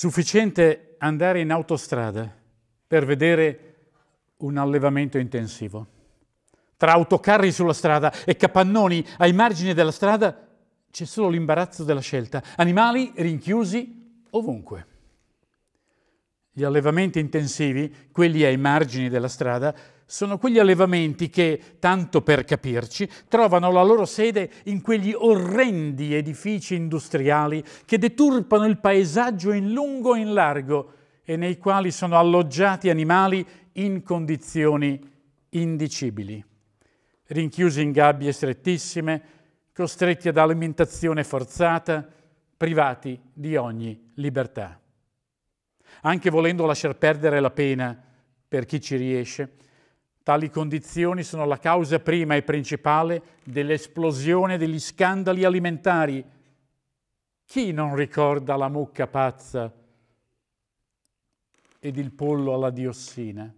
Sufficiente andare in autostrada per vedere un allevamento intensivo. Tra autocarri sulla strada e capannoni ai margini della strada c'è solo l'imbarazzo della scelta. Animali rinchiusi ovunque gli allevamenti intensivi, quelli ai margini della strada, sono quegli allevamenti che, tanto per capirci, trovano la loro sede in quegli orrendi edifici industriali che deturpano il paesaggio in lungo e in largo e nei quali sono alloggiati animali in condizioni indicibili, rinchiusi in gabbie strettissime, costretti ad alimentazione forzata, privati di ogni libertà anche volendo lasciar perdere la pena per chi ci riesce. Tali condizioni sono la causa prima e principale dell'esplosione degli scandali alimentari. Chi non ricorda la mucca pazza ed il pollo alla diossina?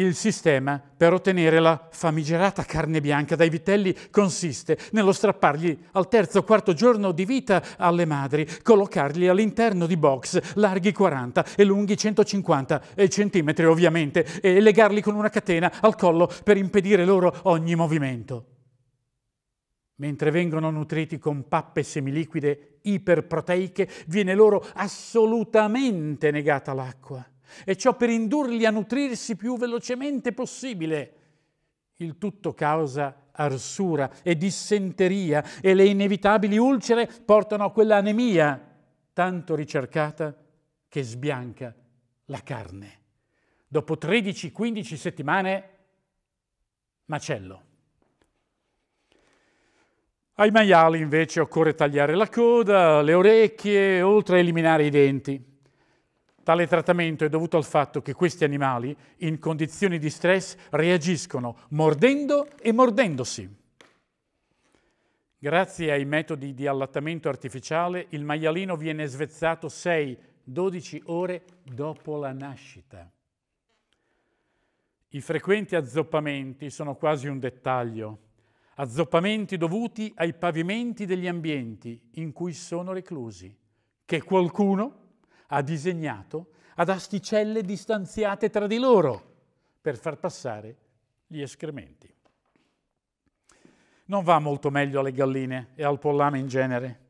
Il sistema per ottenere la famigerata carne bianca dai vitelli consiste nello strappargli al terzo o quarto giorno di vita alle madri, collocarli all'interno di box larghi 40 e lunghi 150 centimetri ovviamente e legarli con una catena al collo per impedire loro ogni movimento. Mentre vengono nutriti con pappe semiliquide iperproteiche, viene loro assolutamente negata l'acqua e ciò per indurli a nutrirsi più velocemente possibile. Il tutto causa arsura e dissenteria e le inevitabili ulcere portano a quella anemia tanto ricercata che sbianca la carne. Dopo 13-15 settimane, macello. Ai maiali invece occorre tagliare la coda, le orecchie, oltre a eliminare i denti. Tale trattamento è dovuto al fatto che questi animali, in condizioni di stress, reagiscono mordendo e mordendosi. Grazie ai metodi di allattamento artificiale, il maialino viene svezzato 6-12 ore dopo la nascita. I frequenti azzoppamenti sono quasi un dettaglio, azzoppamenti dovuti ai pavimenti degli ambienti in cui sono reclusi, che qualcuno ha disegnato ad asticelle distanziate tra di loro per far passare gli escrementi. Non va molto meglio alle galline e al pollame in genere.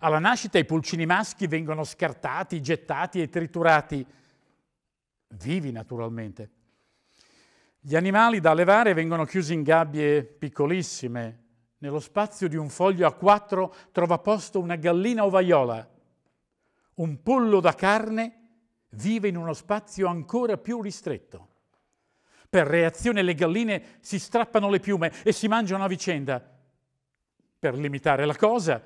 Alla nascita i pulcini maschi vengono scartati, gettati e triturati, vivi naturalmente. Gli animali da allevare vengono chiusi in gabbie piccolissime. Nello spazio di un foglio a quattro trova posto una gallina ovaiola un pollo da carne vive in uno spazio ancora più ristretto. Per reazione le galline si strappano le piume e si mangiano a vicenda. Per limitare la cosa,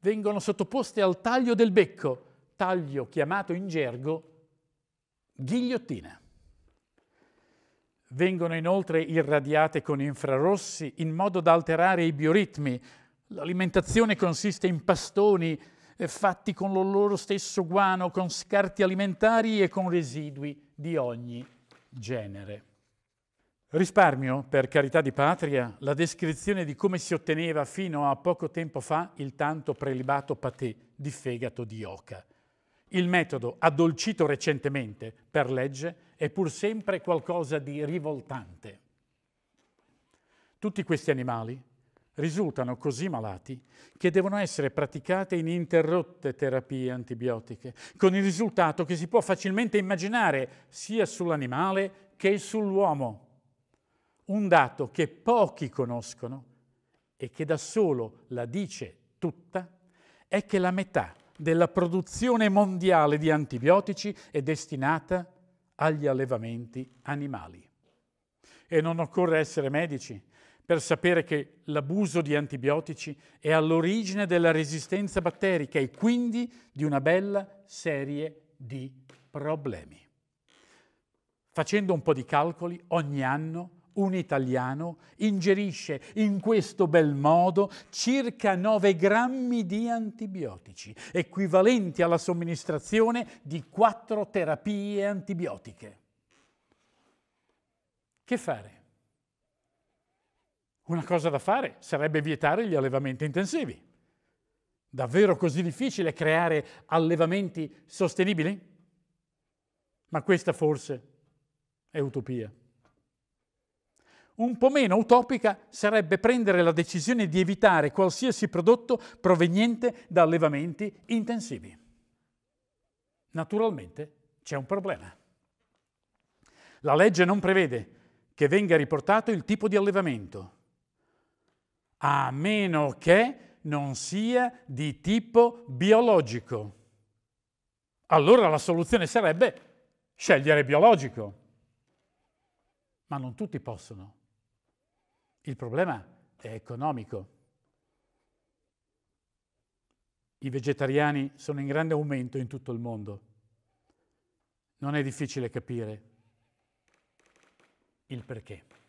vengono sottoposte al taglio del becco, taglio chiamato in gergo ghigliottina. Vengono inoltre irradiate con infrarossi in modo da alterare i bioritmi. L'alimentazione consiste in pastoni eh, fatti con lo loro stesso guano, con scarti alimentari e con residui di ogni genere. Risparmio, per carità di patria, la descrizione di come si otteneva fino a poco tempo fa il tanto prelibato patè di fegato di oca. Il metodo, addolcito recentemente per legge, è pur sempre qualcosa di rivoltante. Tutti questi animali, risultano così malati che devono essere praticate ininterrotte terapie antibiotiche, con il risultato che si può facilmente immaginare sia sull'animale che sull'uomo. Un dato che pochi conoscono e che da solo la dice tutta è che la metà della produzione mondiale di antibiotici è destinata agli allevamenti animali. E non occorre essere medici per sapere che l'abuso di antibiotici è all'origine della resistenza batterica e quindi di una bella serie di problemi. Facendo un po' di calcoli, ogni anno un italiano ingerisce in questo bel modo circa 9 grammi di antibiotici, equivalenti alla somministrazione di 4 terapie antibiotiche. Che fare? Una cosa da fare sarebbe vietare gli allevamenti intensivi. Davvero così difficile creare allevamenti sostenibili? Ma questa forse è utopia. Un po' meno utopica sarebbe prendere la decisione di evitare qualsiasi prodotto proveniente da allevamenti intensivi. Naturalmente c'è un problema. La legge non prevede che venga riportato il tipo di allevamento, a meno che non sia di tipo biologico. Allora la soluzione sarebbe scegliere biologico. Ma non tutti possono. Il problema è economico. I vegetariani sono in grande aumento in tutto il mondo. Non è difficile capire il perché.